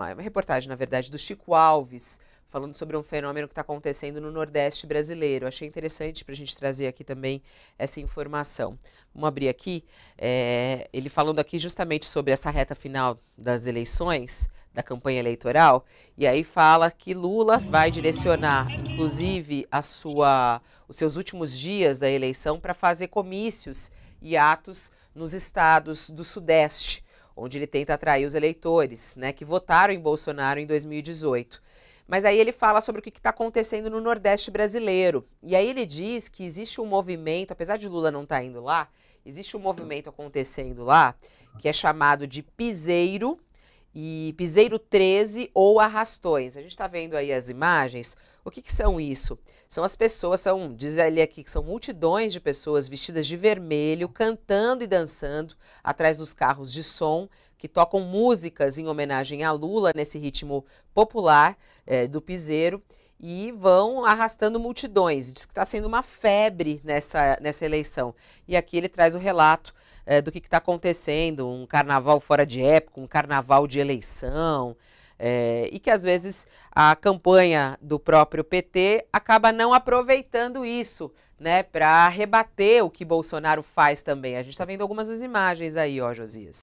Ah, é uma reportagem, na verdade, do Chico Alves, falando sobre um fenômeno que está acontecendo no Nordeste brasileiro. Achei interessante para a gente trazer aqui também essa informação. Vamos abrir aqui, é, ele falando aqui justamente sobre essa reta final das eleições, da campanha eleitoral, e aí fala que Lula vai direcionar, inclusive, a sua, os seus últimos dias da eleição para fazer comícios e atos nos estados do Sudeste onde ele tenta atrair os eleitores, né, que votaram em Bolsonaro em 2018. Mas aí ele fala sobre o que está acontecendo no Nordeste brasileiro. E aí ele diz que existe um movimento, apesar de Lula não estar tá indo lá, existe um movimento acontecendo lá que é chamado de piseiro, e piseiro 13 ou arrastões. A gente está vendo aí as imagens. O que, que, são isso? São as pessoas, são, diz ali aqui, que são multidões de pessoas vestidas de vermelho, cantando e dançando atrás dos carros de som, que tocam músicas em homenagem a Lula nesse ritmo popular é, do piseiro e vão arrastando multidões. Diz que está sendo uma febre nessa, nessa eleição. E aqui ele traz o relato é, do que está acontecendo: um carnaval fora de época, um carnaval de eleição. É, e que às vezes a campanha do próprio PT acaba não aproveitando isso, né, para rebater o que Bolsonaro faz também. A gente está vendo algumas das imagens aí, ó, Josias.